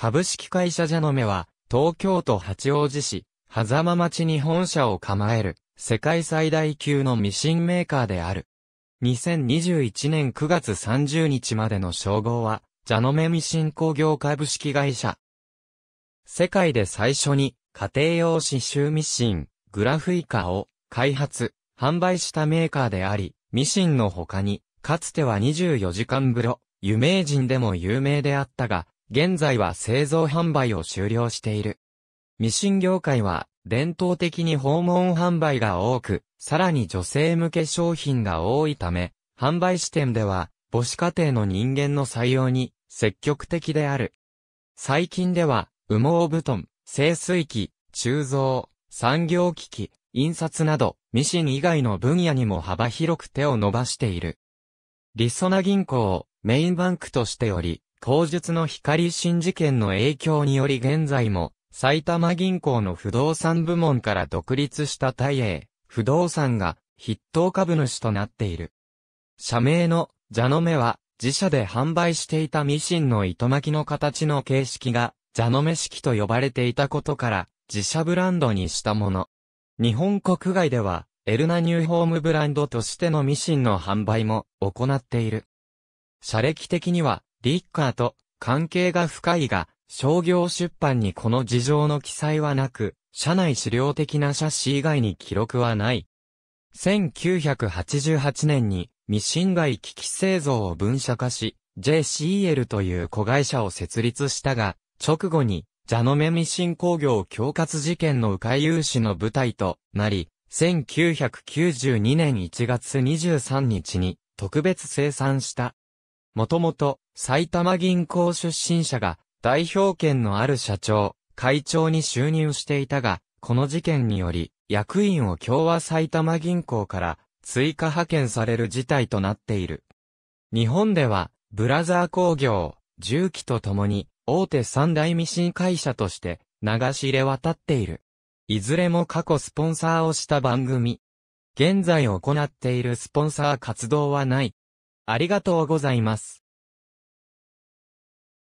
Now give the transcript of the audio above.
株式会社ジャノメは、東京都八王子市、狭間町に本社を構える、世界最大級のミシンメーカーである。2021年9月30日までの称号は、ジャノメミシン工業株式会社。世界で最初に、家庭用刺繍ミシン、グラフイカを、開発、販売したメーカーであり、ミシンの他に、かつては24時間風呂、有名人でも有名であったが、現在は製造販売を終了している。ミシン業界は、伝統的に訪問販売が多く、さらに女性向け商品が多いため、販売視点では、母子家庭の人間の採用に積極的である。最近では、羽毛布団、清水機、鋳造、産業機器、印刷など、ミシン以外の分野にも幅広く手を伸ばしている。リソナ銀行をメインバンクとしており、口述の光新事件の影響により現在も、埼玉銀行の不動産部門から独立した大英、不動産が筆頭株主となっている。社名の、蛇の目は、自社で販売していたミシンの糸巻きの形の形式が、蛇の目式と呼ばれていたことから、自社ブランドにしたもの。日本国外では、エルナニューホームブランドとしてのミシンの販売も行っている。社歴的には、リッカーと関係が深いが、商業出版にこの事情の記載はなく、社内資料的な写真以外に記録はない。1988年にミシンガ機器製造を分社化し、JCL という子会社を設立したが、直後に、ジャノメミシン工業恐喝事件の迂回融資の舞台となり、1992年1月23日に特別生産したもともと埼玉銀行出身者が代表権のある社長、会長に就任していたが、この事件により役員を共和埼玉銀行から追加派遣される事態となっている。日本ではブラザー工業、重機と共に大手三大ミシン会社として流し入れ渡っている。いずれも過去スポンサーをした番組。現在行っているスポンサー活動はないありがとうございます。